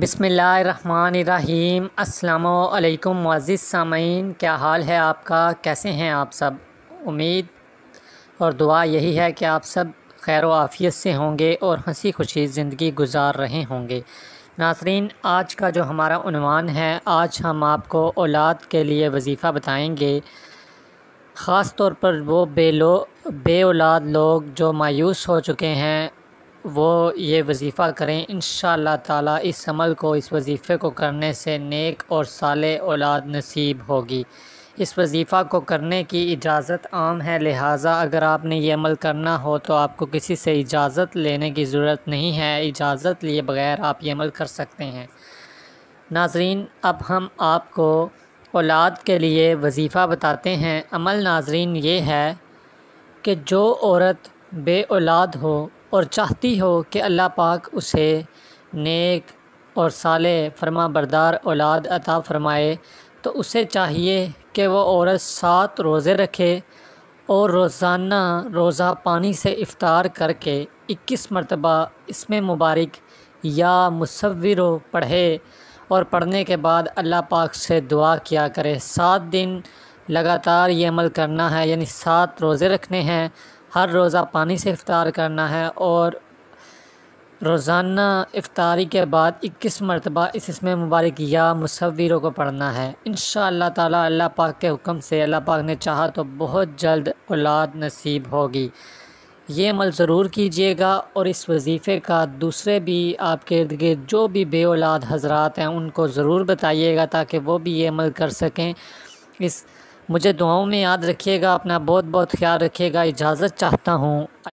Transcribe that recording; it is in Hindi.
बिसमीम अल्लाम वाजिज़ सामीन क्या हाल है आपका कैसे हैं आप सब उम्मीद और दुआ यही है कि आप सब खैर आफियत से होंगे और हंसी खुशी ज़िंदगी गुजार रहे होंगे नासरीन आज का जो हमारा उनवान है आज हम आपको औलाद के लिए वजीफ़ा बताएंगे ख़ास तौर पर वो बेलो बे औलाद लोग जो मायूस हो चुके हैं वो ये वजीफ़ा करें इन ताला इस अमल को इस वजीफ़े को करने से नेक और साल औलाद नसीब होगी इस वजीफ़ा को करने की इजाज़त आम है लिहाजा अगर आपने ये अमल करना हो तो आपको किसी से इजाज़त लेने की ज़रूरत नहीं है इजाज़त लिए बग़ैर आप ये अमल कर सकते हैं नाजरीन अब हम आपको औलाद के लिए वजीफ़ा बताते हैं अमल नाजरीन ये है कि जो औरत बे औलाद हो और चाहती हो कि अल्लाह पाक उसे नेक और साले फरमा बरदार औलाद अता फ़रमाए तो उसे चाहिए कि वह औरत सात रोज़े रखे और रोज़ाना रोज़ा पानी से इफ़ार करके इक्कीस मरतबा इसमें मुबारक या मुसविर पढ़े और पढ़ने के बाद अल्लाह पाक से दुआ किया करे सात दिन लगातार ये अमल करना है यानी सात रोज़े रखने हैं हर रोज़ा पानी से इफ़ार करना है और रोज़ाना इफ़ारी के बाद इक्कीस मरतबा इस इसमें मुबारक या मुसविरों को पढ़ना है इन शाह अल्लाह पाक के हुक्म से अल्लाह पाक ने चाहा तो बहुत जल्द औलाद नसीब होगी ये अमल ज़रूर कीजिएगा और इस वजीफ़े का दूसरे भी आपके इर्द गिर्द जो भी बे औलाद हजरात हैं उनको ज़रूर बताइएगा ताकि वो भी ये अमल कर सकें इस मुझे दुआओं में याद रखिएगा अपना बहुत बहुत ख्याल रखिएगा इजाज़त चाहता हूँ